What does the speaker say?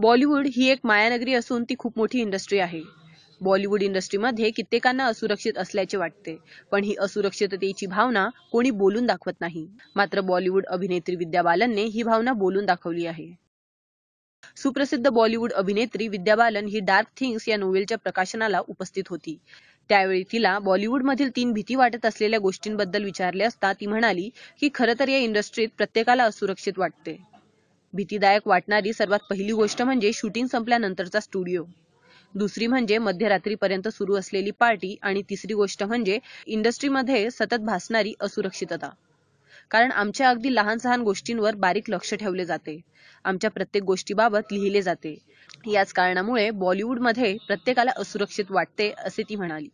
बॉलिवूड ही एक मायानगरी असून ती खूप मोठी इंडस्ट्री आहे बॉलिवूड इंडस्ट्रीमध्ये कित्येकांना असुरक्षित असल्याचे वाटते पण ही असुरक्षिततेची भावना कोणी बोलून दाखवत नाही मात्र बॉलिवूड अभिनेत्री विद्या बालनने ही भावना बोलून दाखवली आहे सुप्रसिद्ध बॉलिवूड अभिनेत्री विद्या बालन ही डार्क थिंग्स या नोवेलच्या प्रकाशनाला उपस्थित होती त्यावेळी तिला बॉलिवूडमधील तीन भीती वाटत असलेल्या गोष्टींबद्दल विचारले असता ती म्हणाली की खरं तर या इंडस्ट्रीत प्रत्येकाला असुरक्षित वाटते भीतीदायक वाटणारी सर्वात पहिली गोष्ट म्हणजे शूटिंग संपल्यानंतरचा स्टुडिओ दुसरी म्हणजे मध्यरात्रीपर्यंत सुरू असलेली पार्टी आणि तिसरी गोष्ट म्हणजे इंडस्ट्रीमध्ये सतत भासणारी असुरक्षितता कारण आमच्या अगदी लहान सहान गोष्टींवर बारीक लक्ष ठेवले जाते आमच्या प्रत्येक गोष्टीबाबत लिहिले जाते याच कारणामुळे बॉलिवूडमध्ये प्रत्येकाला असुरक्षित वाटते असे ती म्हणाली